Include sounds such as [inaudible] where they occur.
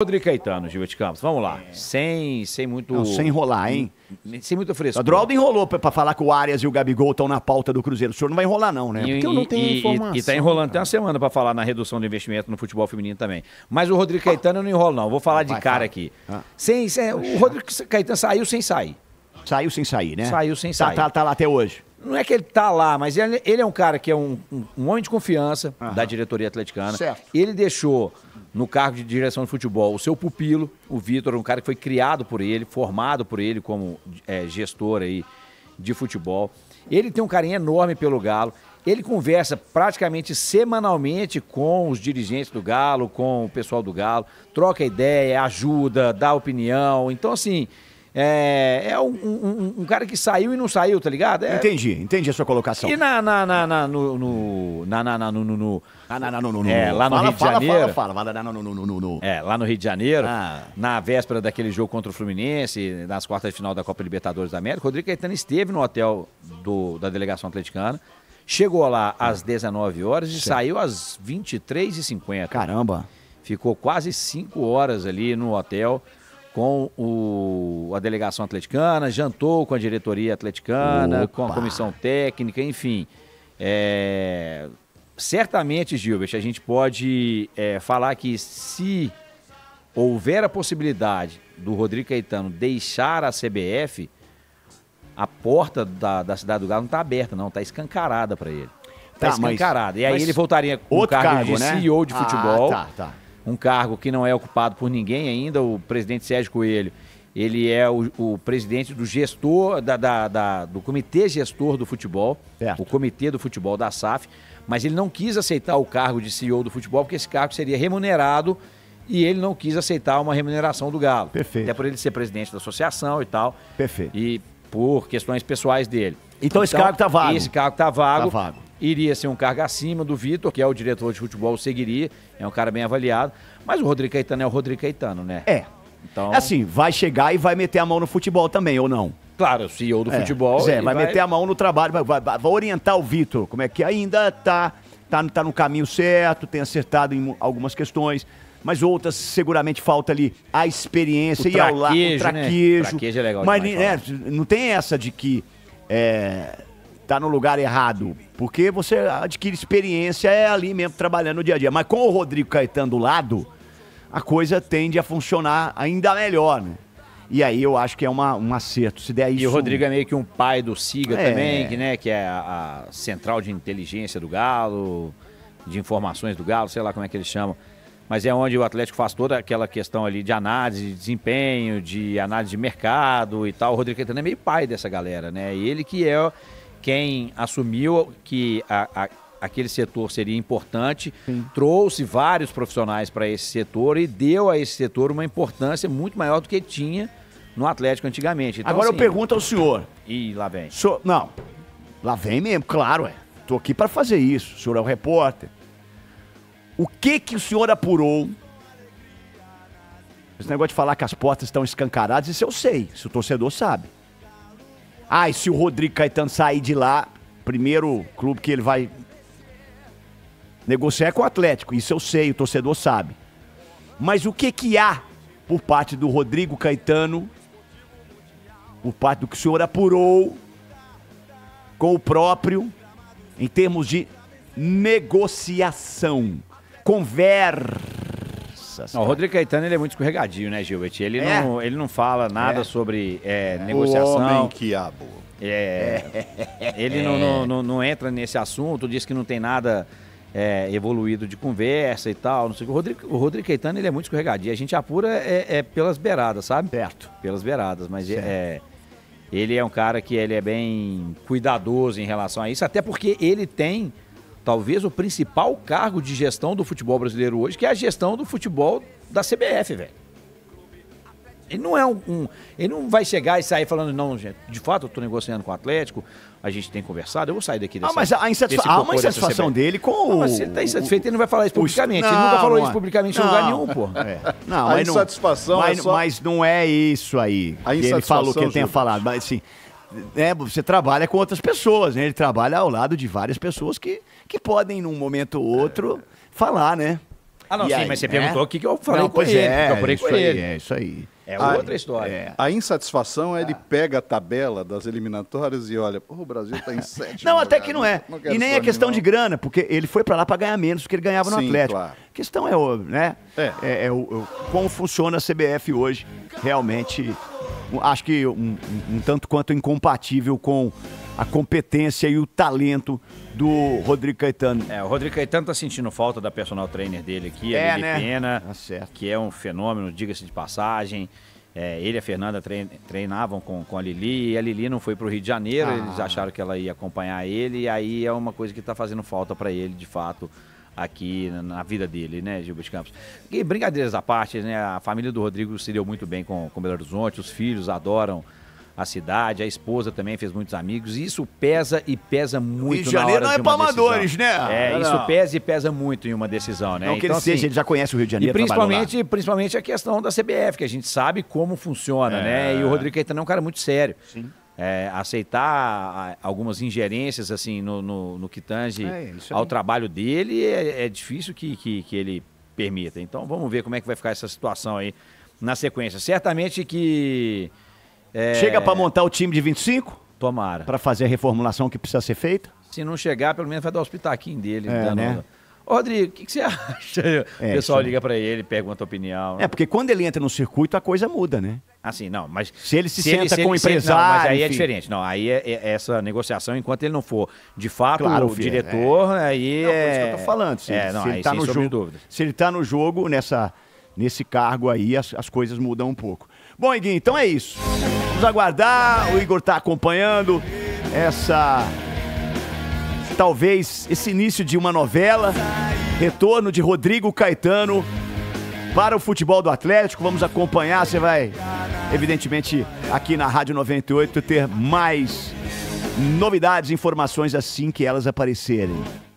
Rodrigo Caetano, Gilberto Campos, vamos lá. É. Sem, sem muito. Não, sem enrolar, hein? Sem muita frescura. O Adroaldo enrolou para falar que o Arias e o Gabigol estão na pauta do Cruzeiro. O senhor não vai enrolar, não, né? E, Porque eu não tenho e, informação. E, tá enrolando até uma semana para falar na redução do investimento no futebol feminino também. Mas o Rodrigo Caetano ah. eu não enrolo, não. Vou falar ah, de cara aqui. Ah. Sem, sem, o Rodrigo Caetano saiu sem sair. Saiu sem sair, né? Saiu sem tá, sair. Tá, tá, tá lá até hoje. Não é que ele tá lá, mas ele, ele é um cara que é um, um, um homem de confiança Aham. da diretoria atleticana. Certo. Ele deixou no cargo de direção de futebol. O seu pupilo, o Vitor, um cara que foi criado por ele, formado por ele como é, gestor aí de futebol. Ele tem um carinho enorme pelo Galo. Ele conversa praticamente semanalmente com os dirigentes do Galo, com o pessoal do Galo, troca ideia, ajuda, dá opinião. Então, assim, é, é um, um, um, cara que saiu e não saiu, tá ligado? É... Entendi, entendi a sua colocação. E na, na, na, na no, no, na, na, na, no, no, no... Ah, na, na, no, no, É, lá no fala, Rio de Janeiro. Fala, fala, fala, no, no, no, no, no. É, lá no Rio de Janeiro, ah. na véspera daquele jogo contra o Fluminense, nas quartas de final da Copa Libertadores da América, Rodrigo Caetano esteve no hotel do, da delegação atleticana, chegou lá às 19 horas e certo. saiu às 23h50. Caramba! Ficou quase 5 horas ali no hotel com o, a delegação atleticana, jantou com a diretoria atleticana, Opa. com a comissão técnica, enfim. É, certamente, Gilbert, a gente pode é, falar que se houver a possibilidade do Rodrigo Caetano deixar a CBF, a porta da, da cidade do Galo não está aberta, não, está escancarada para ele. Está tá, escancarada. Tá tá, mas, e aí ele voltaria com o cargo, cargo de né? CEO de ah, futebol. Ah, tá, tá um cargo que não é ocupado por ninguém ainda, o presidente Sérgio Coelho. Ele é o, o presidente do gestor, da, da, da, do comitê gestor do futebol, certo. o comitê do futebol da SAF, mas ele não quis aceitar o cargo de CEO do futebol, porque esse cargo seria remunerado e ele não quis aceitar uma remuneração do Galo. Perfeito. Até por ele ser presidente da associação e tal. Perfeito. E por questões pessoais dele. Então, então esse cargo está vago. Esse cargo está vago, tá vago iria ser um cargo acima do Vitor, que é o diretor de futebol, seguiria, é um cara bem avaliado. Mas o Rodrigo Caetano é o Rodrigo Caetano, né? É. Então... Assim, vai chegar e vai meter a mão no futebol também, ou não? Claro, o CEO do é. futebol. Zé, vai, vai, meter a mão no trabalho, vai, vai, vai orientar o Vitor, como é que ainda tá, tá, tá no caminho certo, tem acertado em algumas questões mas outras seguramente falta ali a experiência o e ao lado o traquejo. Né? traquejo é legal mas demais, né? não tem essa de que é, tá no lugar errado. Porque você adquire experiência é ali mesmo trabalhando no dia a dia. Mas com o Rodrigo Caetano do lado, a coisa tende a funcionar ainda melhor, né? E aí eu acho que é uma, um acerto. Se der isso... E o Rodrigo é meio que um pai do SIGA é. também, que, né, que é a, a, central de inteligência do Galo, de informações do Galo, sei lá como é que eles chamam. Mas é onde o Atlético faz toda aquela questão ali de análise de desempenho, de análise de mercado e tal. O Rodrigo Caetano é meio pai dessa galera, né? E ele que é quem assumiu que a, a, aquele setor seria importante, Sim. trouxe vários profissionais para esse setor e deu a esse setor uma importância muito maior do que tinha no Atlético antigamente. Então, Agora assim, eu pergunto ao senhor. E lá vem. Senhor, não, lá vem mesmo, claro, é. Tô aqui para fazer isso. O senhor é o um repórter. O que que o senhor apurou? Esse negócio de falar que as portas estão escancaradas, isso eu sei, se o torcedor sabe. Ah, e se o Rodrigo Caetano sair de lá, primeiro clube que ele vai negociar é com o Atlético. Isso eu sei, o torcedor sabe. Mas o que que há por parte do Rodrigo Caetano, por parte do que o senhor apurou com o próprio, em termos de negociação, conversa? Não, o Rodrigo Caetano ele é muito escorregadio, né, Gilbert? Ele, é. não, ele não fala nada é. sobre é, é. negociação. O homem quiabo. É. é, ele não, não, é. não, não, entra nesse assunto, diz que não tem nada evoluído de conversa e tal. Não sei o, Rodrigo, o Rodrigo Caetano ele é muito escorregadio. A gente apura é, pelas beiradas, sabe? Certo. Pelas beiradas, mas ele é um cara que ele é bem cuidadoso em relação a isso, até porque ele tem talvez o principal cargo de gestão do futebol brasileiro hoje, que é a gestão do futebol da CBF, velho. Ele não é um, um, Ele não vai chegar e sair falando, não, gente, de fato eu tô negociando com o Atlético, a gente tem conversado, eu vou sair daqui Ah, mas a insatisfa há uma insatisfação dele com ah, o. Não, se ele tá insatisfeito, o, ele não vai falar isso publicamente. Não, ele nunca falou não, isso é. publicamente não, em lugar nenhum, pô. É. Não, a insatisfação. É mas, é só... mas não é isso aí. A que ele falou que ele tenha falado. Mas assim, né, você trabalha com outras pessoas, né? Ele trabalha ao lado de várias pessoas que, que podem, num momento ou outro, falar, né? Ah, não, e sim, aí, mas você né? perguntou o que, que eu falei não, com pois ele. É, isso aí, ele. é isso aí. É outra ah, história. É. A insatisfação é ele ah. pega a tabela das eliminatórias e olha, o Brasil está em [laughs] sétimo. não, até lugar, que não é. Não e nem é questão de grana, porque ele foi para lá para ganhar menos do que ele ganhava no Atlético. Claro. A questão é, né? É. é, é o, como funciona a CBF hoje, realmente acho que um, um tanto quanto incompatível com a competência e o talento do Rodrigo Caetano. É, o Rodrigo Caetano tá sentindo falta da personal trainer dele aqui, é, a Lili né? Pena, tá que é um fenômeno, diga-se de passagem. É, ele e a Fernanda treinavam com, com a Lili e a Lili não foi para o Rio de Janeiro, ah. eles acharam que ela ia acompanhar ele, e aí é uma coisa que está fazendo falta para ele, de fato, aqui na vida dele, né, Gilberto Campos? E brincadeiras à parte, né? A família do Rodrigo se deu muito bem com, com Belo Horizonte, os filhos adoram a cidade, a esposa também fez muitos amigos, e isso pesa e pesa muito Rio de Janeiro não é de amadores, né? É, não, isso não. pesa e pesa muito em uma decisão, né? Não que então, ele assim, seja, ele já conhece o Rio de Janeiro. E tá principalmente, principalmente a questão da CBF, que a gente sabe como funciona, é. né? E o Rodrigo Caetano é um cara muito sério. Sim é, aceitar algumas ingerências assim no, no, no que tange é, ao trabalho dele é, é difícil que, que, que, ele permita. Então vamos ver como é que vai ficar essa situação aí na sequência. Certamente que. É, Chega para montar o time de 25? Tomara. Para fazer a reformulação que precisa ser feita? Se não chegar, pelo menos vai dar os pitaquinhos dele. É, né? Rodrigo, o que, que, você [laughs] acha? É, o pessoal liga para ele, pergunta a opinião. Né? É, porque quando ele entra no circuito, a coisa muda, né? Assim, não, mas. Se ele se, se senta ele, se com o empresário. Não, mas aí é enfim. é diferente. Não, aí é, é, essa negociação, enquanto ele não for de fato claro, o filho, diretor, é. aí. Não, é isso que eu tô é- falando. Se, é, não, se ele está no jogo. Dúvida. Se ele tá no jogo, nessa, nesse cargo aí, as, as coisas mudam um pouco. Bom, Iguinho, então é isso. Vamos aguardar. O Igor está acompanhando essa talvez esse início de uma novela, retorno de Rodrigo Caetano para o futebol do Atlético. Vamos acompanhar, você vai evidentemente aqui na Rádio 98 ter mais novidades, informações assim que elas aparecerem.